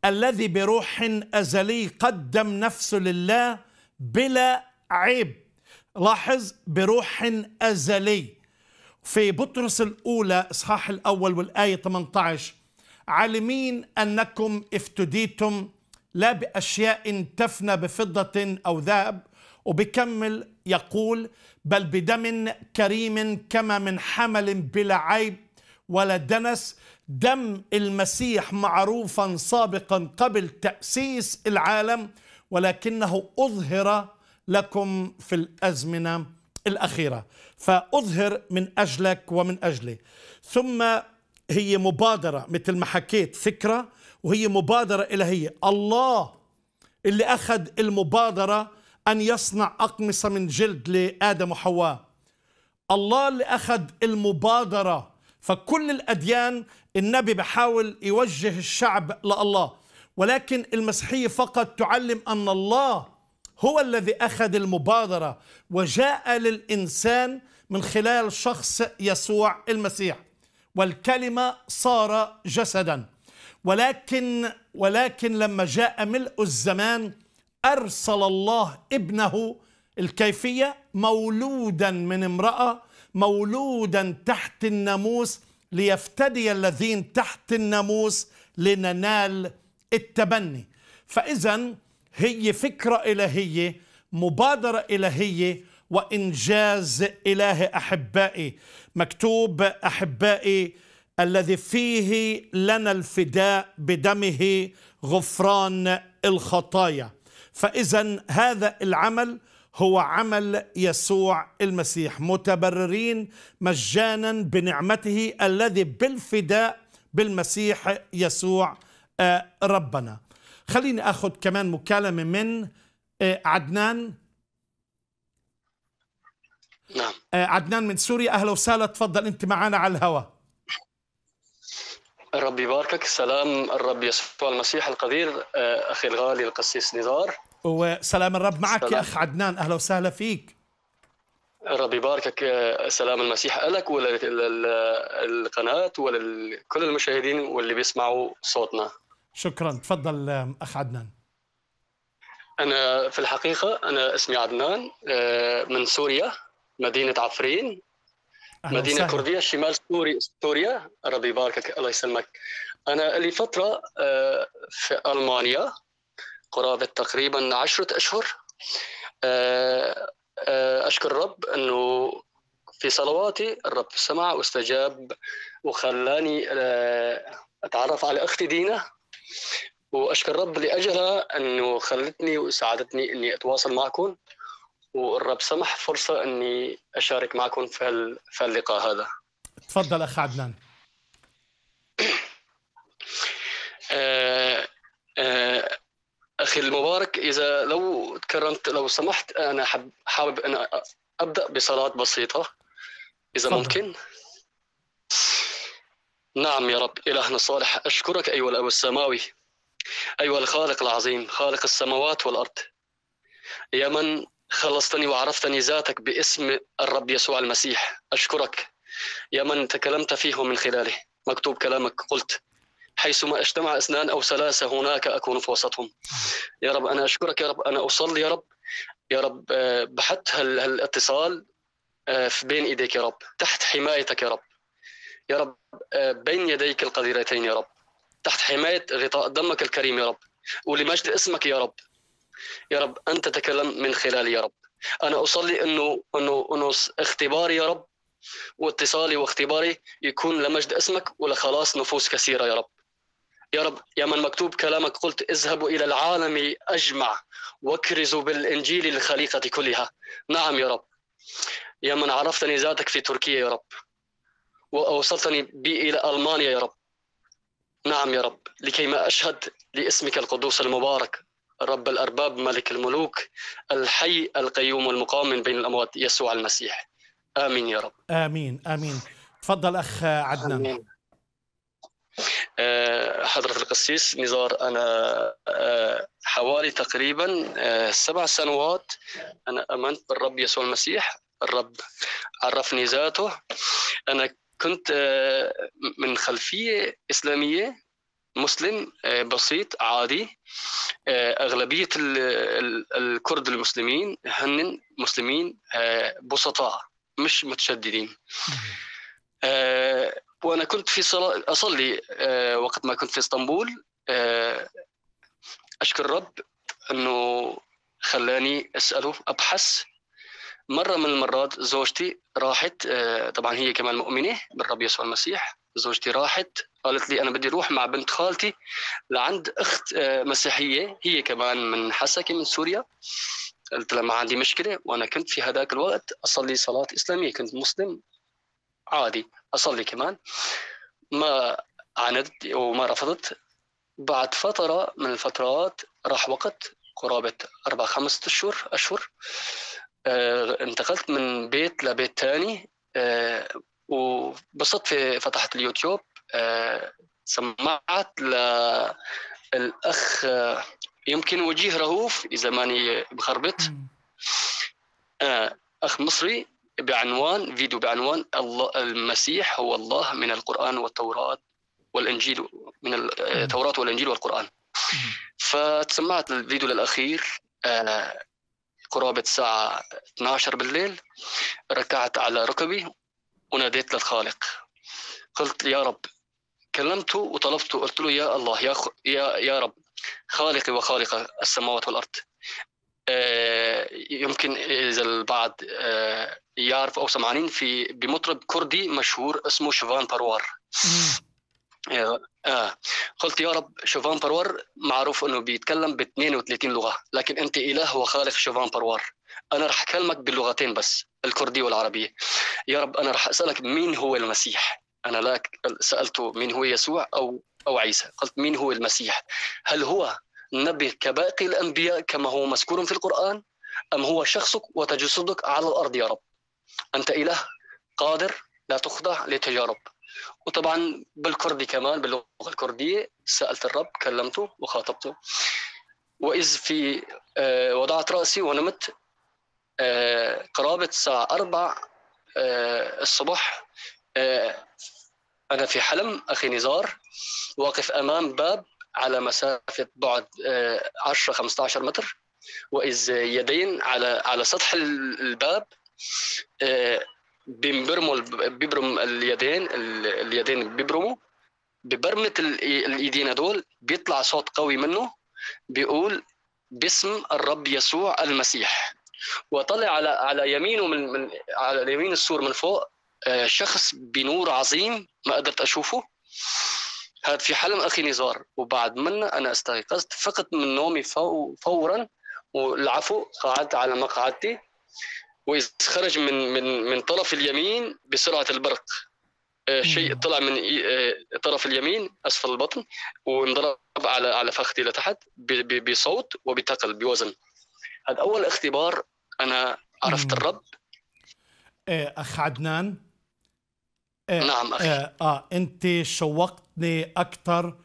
الذي بروح أزلي قدم نفسه لله بلا عيب لاحظ بروح أزلي في بطرس الأولى إصحاح الأول والآية 18 عالمين أنكم افتديتم لا بأشياء تفنى بفضة أو ذهب وبكمل يقول بل بدم كريم كما من حمل بلا عيب ولا دنس دم المسيح معروفا سابقا قبل تأسيس العالم ولكنه أظهر لكم في الأزمنة الأخيرة فأظهر من أجلك ومن أجلي ثم هي مبادرة مثل ما حكيت فكرة وهي مبادرة إلهية الله اللي أخذ المبادرة أن يصنع أقمصة من جلد لآدم وحواء الله اللي أخذ المبادرة فكل الأديان النبي بحاول يوجه الشعب لله ولكن المسيحية فقط تعلم أن الله هو الذي أخذ المبادرة وجاء للإنسان من خلال شخص يسوع المسيح والكلمة صار جسداً ولكن ولكن لما جاء ملء الزمان أرسل الله ابنه الكيفية مولودا من امرأة مولودا تحت الناموس ليفتدي الذين تحت الناموس لننال التبني فإذا هي فكرة إلهية مبادرة إلهية وإنجاز الهي أحبائي مكتوب أحبائي الذي فيه لنا الفداء بدمه غفران الخطايا فاذا هذا العمل هو عمل يسوع المسيح متبررين مجانا بنعمته الذي بالفداء بالمسيح يسوع آه، ربنا خليني اخذ كمان مكالمه من آه، عدنان نعم آه، عدنان من سوريا اهلا وسهلا تفضل انت معنا على الهواء الرب يباركك سلام الرب يسوع المسيح القدير آه، اخي الغالي القسيس نزار وسلام الرب معك سلام. يا اخ عدنان اهلا وسهلا فيك الرب يباركك آه، سلام المسيح لك وللقناه ولكل المشاهدين واللي بيسمعوا صوتنا شكرا تفضل آه، اخ عدنان انا في الحقيقه انا اسمي عدنان من سوريا مدينه عفرين مدينه وسهل. كرديه شمال سوريا سوريا ربي يباركك الله يسلمك انا لي فتره آه، في المانيا قرابه تقريبا عشرة اشهر آه، آه، اشكر الرب انه في صلواتي الرب سمع واستجاب وخلاني اتعرف على اختي دينا واشكر الرب لاجلها انه خلتني وساعدتني اني اتواصل معكم والرب سمح فرصه اني اشارك معكم في اللقاء هذا تفضل اخ عدنان آه، آه، اخي المبارك اذا لو تكرمت لو سمحت انا حابب ان ابدا بصلاه بسيطه اذا فضل. ممكن نعم يا رب إلهنا الصالح أشكرك أيها الأب السماوي أيها الخالق العظيم خالق السماوات والأرض يا من خلصتني وعرفتني ذاتك باسم الرب يسوع المسيح أشكرك يا من تكلمت فيه من خلاله مكتوب كلامك قلت حيثما اجتمع اثنان أو ثلاثة هناك أكون في وسطهم يا رب أنا أشكرك يا رب أنا أصلي يا رب يا رب آه، بحثت هالاتصال آه، في بين إيديك يا رب تحت حمايتك يا رب يا رب آه، بين يديك القديرتين يا رب تحت حماية غطاء دمك الكريم يا رب ولمجد اسمك يا رب يا رب أنت تكلم من خلالي يا رب أنا أصلي أنه أنه أنه اختباري يا رب واتصالي واختباري يكون لمجد اسمك ولخلاص نفوس كثيرة يا رب يا رب يا من مكتوب كلامك قلت اذهبوا إلى العالم أجمع واكرزوا بالإنجيل الخليقة كلها نعم يا رب يا من عرفتني ذاتك في تركيا يا رب وأوصلتني بي إلى ألمانيا يا رب نعم يا رب لكي ما أشهد لاسمك القدوس المبارك رب الأرباب ملك الملوك الحي القيوم المقام من بين الأموات يسوع المسيح آمين يا رب آمين آمين تفضل أخ عدنان آمين. آه، حضرة القسيس نزار أنا آه، حوالي تقريبا آه، سبع سنوات أنا آمنت بالرب يسوع المسيح الرب عرفني ذاته أنا كنت من خلفية إسلامية مسلم آه، بسيط عادي آه، اغلبيه الكرد المسلمين هن مسلمين آه، بسطاء مش متشددين وانا كنت في صلاة اصلي وقت ما كنت في اسطنبول اشكر الرب انه خلاني اساله ابحث مره من المرات زوجتي راحت طبعا هي كمان مؤمنه بالرب يسوع المسيح زوجتي راحت قالت لي انا بدي اروح مع بنت خالتي لعند اخت آه، مسيحيه هي كمان من حسكه من سوريا قلت لها ما عندي مشكله وانا كنت في هذاك الوقت اصلي صلاه اسلاميه كنت مسلم عادي اصلي كمان ما عاندت وما رفضت بعد فتره من الفترات راح وقت قرابه اربع خمسة اشهر اشهر آه، انتقلت من بيت لبيت ثاني آه، وبالصدفه فتحت اليوتيوب آه، سمعت للاخ آه، يمكن وجيه رهوف اذا ماني بخربط آه، اخ مصري بعنوان فيديو بعنوان الله المسيح هو الله من القرآن والتوراة والإنجيل من التوراة والإنجيل والقرآن فتسمعت الفيديو للأخير قرابة الساعه 12 بالليل ركعت على ركبي وناديت للخالق قلت يا رب كلمته وطلبته قلت له يا الله يا يا يا رب خالقي وخالق السماوات والارض آه يمكن اذا البعض آه يعرف او سمعانين في بمطرب كردي مشهور اسمه شوفان باروار آه. قلت يا رب شوفان باروار معروف انه بيتكلم ب 32 لغه لكن انت اله وخالق شوفان باروار انا رح اكلمك باللغتين بس الكرديه والعربيه يا رب انا رح اسالك مين هو المسيح انا لا سالته مين هو يسوع او او عيسى قلت مين هو المسيح هل هو نبي كباقي الانبياء كما هو مذكور في القران ام هو شخصك وتجسدك على الارض يا رب انت اله قادر لا تخضع لتجارب وطبعا بالكردي كمان باللغه الكرديه سالت الرب كلمته وخاطبته واذ في آه، وضعت راسي ونمت آه، قرابه الساعه 4 آه، الصبح آه، انا في حلم اخي نزار واقف امام باب على مسافه بعد 10 15 متر واذ يدين على على سطح الباب بيبرموا بيبرم اليدين اليدين بيبرموا ببرمة الايدين هدول بيطلع صوت قوي منه بيقول باسم الرب يسوع المسيح وطلع على على يمينه من, من على يمين السور من فوق آه، شخص بنور عظيم ما قدرت اشوفه هذا في حلم اخي نزار وبعد منه انا استيقظت فقط من نومي فورا والعفو قعدت على مقعدتي وخرج خرج من من من طرف اليمين بسرعه البرق آه، شيء طلع من آه، طرف اليمين اسفل البطن وانضرب على على فخذي لتحت بصوت وبثقل بوزن هذا اول اختبار انا عرفت الرب ايه اخ عدنان إيه نعم اخي إيه اه انت شوقتني اكثر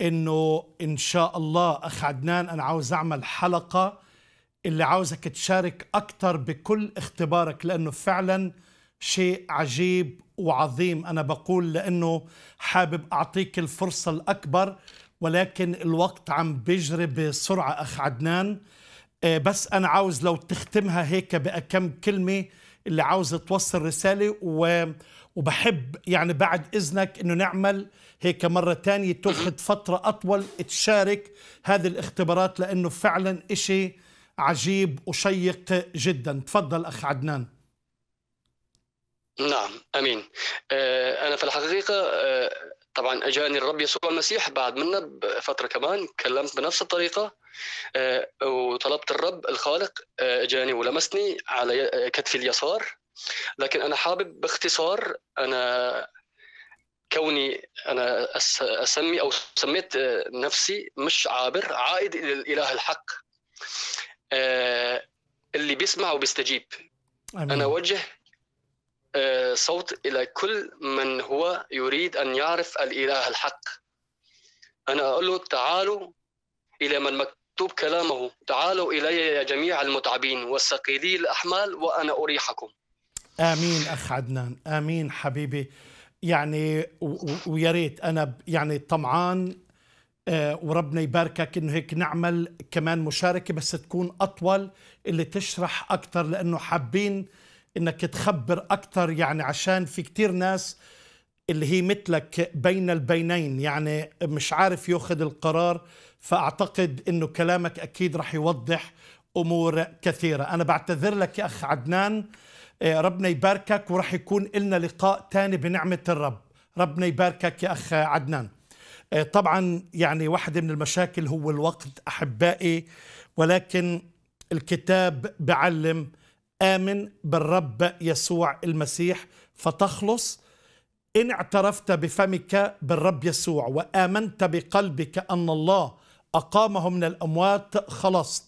انه ان شاء الله اخ عدنان انا عاوز اعمل حلقه اللي عاوزك تشارك اكثر بكل اختبارك لانه فعلا شيء عجيب وعظيم انا بقول لانه حابب اعطيك الفرصه الاكبر ولكن الوقت عم بيجري بسرعه اخ عدنان آه، بس أنا عاوز لو تختمها هيك بكم كلمة اللي عاوز توصل رسالة و... وبحب يعني بعد إذنك أنه نعمل هيك مرة تانية تأخذ فترة أطول تشارك هذه الاختبارات لأنه فعلا إشي عجيب وشيق جدا تفضل أخ عدنان نعم امين آه، انا في الحقيقه آه، طبعا اجاني الرب يسوع المسيح بعد منه بفتره كمان كلمت بنفس الطريقه آه، وطلبت الرب الخالق آه، اجاني ولمسني على كتفي اليسار لكن انا حابب باختصار انا كوني انا اسمي او سميت آه، نفسي مش عابر عائد الى الاله الحق اللي بيسمع وبيستجيب انا اوجه آه، صوت إلى كل من هو يريد أن يعرف الإله الحق أنا أقول له تعالوا إلى من مكتوب كلامه تعالوا إلي يا جميع المتعبين والثقيلي الأحمال وأنا أريحكم آمين أخ عدنان آمين حبيبي يعني ويا ريت أنا يعني طمعان آه، وربنا يباركك انه هيك نعمل كمان مشاركه بس تكون اطول اللي تشرح اكثر لانه حابين انك تخبر اكثر يعني عشان في كثير ناس اللي هي مثلك بين البينين يعني مش عارف ياخذ القرار فاعتقد انه كلامك اكيد رح يوضح امور كثيره انا بعتذر لك يا اخ عدنان آه، ربنا يباركك ورح يكون لنا لقاء ثاني بنعمه الرب ربنا يباركك يا اخ عدنان آه، طبعا يعني واحده من المشاكل هو الوقت احبائي ولكن الكتاب بعلم آمن بالرب يسوع المسيح فتخلص إن اعترفت بفمك بالرب يسوع وآمنت بقلبك أن الله أقامه من الأموات خلصت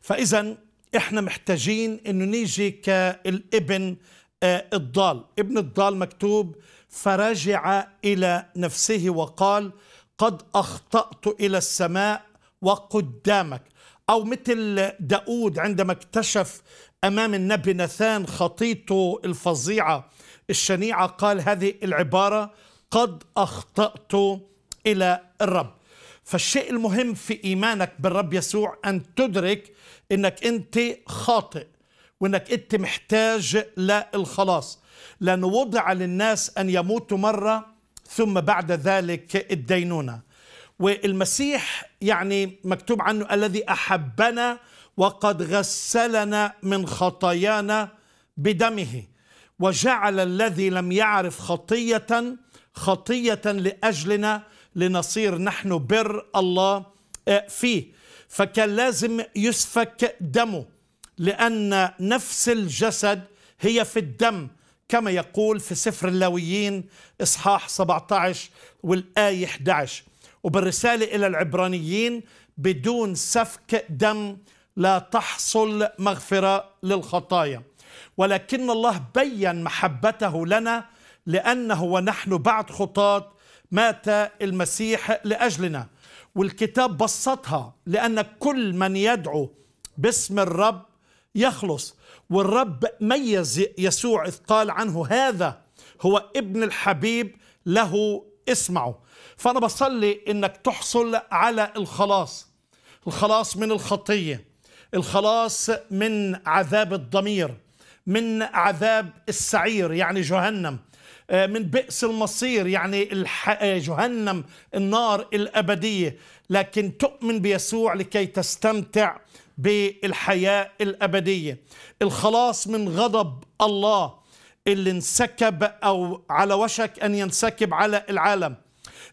فإذا إحنا محتاجين أنه نيجي كالابن آه، الضال ابن الضال مكتوب فرجع إلى نفسه وقال قد أخطأت إلى السماء وقدامك أو مثل داود عندما اكتشف أمام النبي نثان خطيته الفظيعة الشنيعة قال هذه العبارة قد أخطأت إلى الرب فالشيء المهم في إيمانك بالرب يسوع أن تدرك أنك أنت خاطئ وأنك أنت محتاج للخلاص لأنه وضع للناس أن يموتوا مرة ثم بعد ذلك الدينونة والمسيح يعني مكتوب عنه الذي أحبنا وقد غسلنا من خطايانا بدمه وجعل الذي لم يعرف خطية خطية لأجلنا لنصير نحن بر الله آه، فيه فكان لازم يسفك دمه لأن نفس الجسد هي في الدم كما يقول في سفر اللاويين إصحاح 17 والآية 11 وبالرسالة إلى العبرانيين بدون سفك دم لا تحصل مغفرة للخطايا ولكن الله بين محبته لنا لأنه ونحن بعد خطاة مات المسيح لأجلنا والكتاب بسطها لأن كل من يدعو باسم الرب يخلص والرب ميز يسوع إذ قال عنه هذا هو ابن الحبيب له اسمعوا فأنا بصلي إنك تحصل على الخلاص الخلاص من الخطيه الخلاص من عذاب الضمير من عذاب السعير يعني جهنم آه، من بئس المصير يعني آه، جهنم النار الأبدية لكن تؤمن بيسوع لكي تستمتع بالحياة الأبدية الخلاص من غضب الله اللي انسكب أو على وشك أن ينسكب على العالم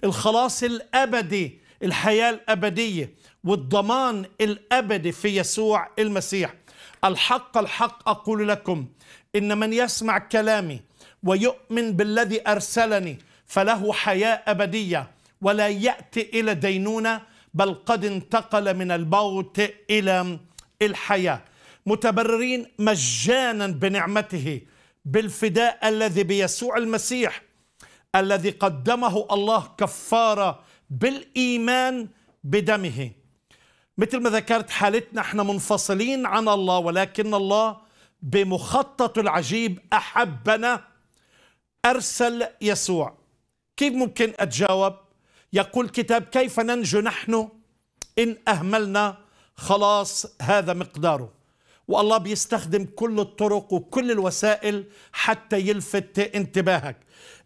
الخلاص الأبدي الحياة الأبدية والضمان الأبدي في يسوع المسيح الحق الحق أقول لكم إن من يسمع كلامي ويؤمن بالذي أرسلني فله حياة أبدية ولا يأتي إلى دينونة بل قد انتقل من الموت إلى الحياة متبررين مجانا بنعمته بالفداء الذي بيسوع المسيح الذي قدمه الله كفاره بالايمان بدمه مثل ما ذكرت حالتنا احنا منفصلين عن الله ولكن الله بمخطط العجيب احبنا ارسل يسوع كيف ممكن اتجاوب يقول كتاب كيف ننجو نحن ان اهملنا خلاص هذا مقداره والله بيستخدم كل الطرق وكل الوسائل حتى يلفت انتباهك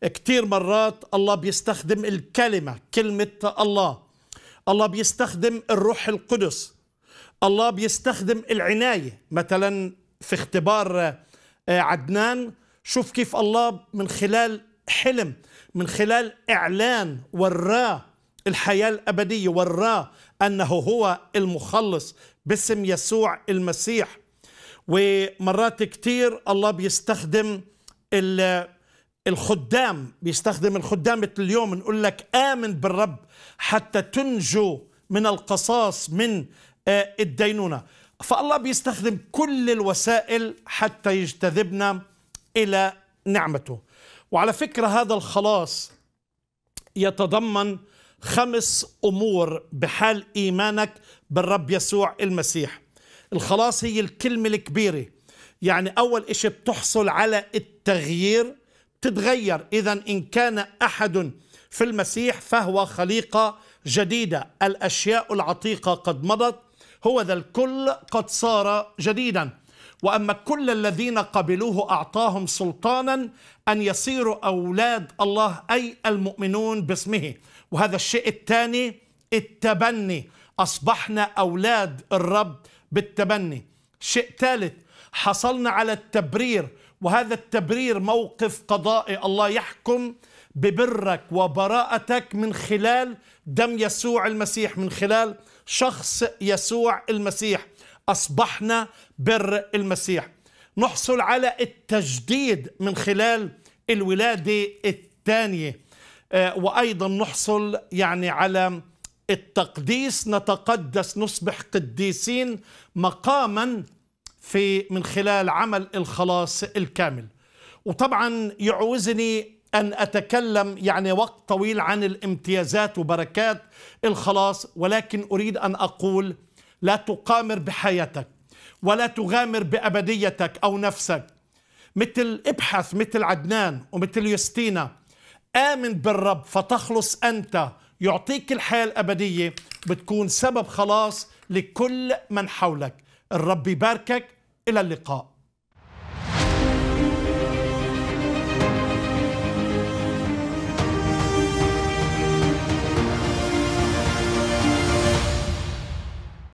كثير مرات الله بيستخدم الكلمة كلمة الله الله بيستخدم الروح القدس الله بيستخدم العناية مثلا في اختبار آه، عدنان شوف كيف الله من خلال حلم من خلال إعلان وراه الحياة الأبدية وراه أنه هو المخلص باسم يسوع المسيح ومرات كثير الله بيستخدم الخدام بيستخدم الخدام مثل اليوم نقول لك آمن بالرب حتى تنجو من القصاص من آه، الدينونة فالله بيستخدم كل الوسائل حتى يجتذبنا إلى نعمته وعلى فكرة هذا الخلاص يتضمن خمس أمور بحال إيمانك بالرب يسوع المسيح الخلاص هي الكلمة الكبيرة يعني أول إشي بتحصل على التغيير تتغير إذا إن كان أحد في المسيح فهو خليقة جديدة الأشياء العتيقة قد مضت هو ذا الكل قد صار جديدا وأما كل الذين قبلوه أعطاهم سلطانا أن يصيروا أولاد الله أي المؤمنون باسمه وهذا الشيء الثاني التبني أصبحنا أولاد الرب بالتبني شيء ثالث حصلنا على التبرير وهذا التبرير موقف قضائي الله يحكم ببرك وبراءتك من خلال دم يسوع المسيح من خلال شخص يسوع المسيح اصبحنا بر المسيح نحصل على التجديد من خلال الولاده الثانيه آه، وايضا نحصل يعني على التقديس نتقدس نصبح قديسين مقاما في من خلال عمل الخلاص الكامل وطبعا يعوزني أن أتكلم يعني وقت طويل عن الامتيازات وبركات الخلاص ولكن أريد أن أقول لا تقامر بحياتك ولا تغامر بأبديتك أو نفسك مثل ابحث مثل عدنان ومثل يستينا آمن بالرب فتخلص أنت يعطيك الحياة الأبدية بتكون سبب خلاص لكل من حولك الرب يباركك إلى اللقاء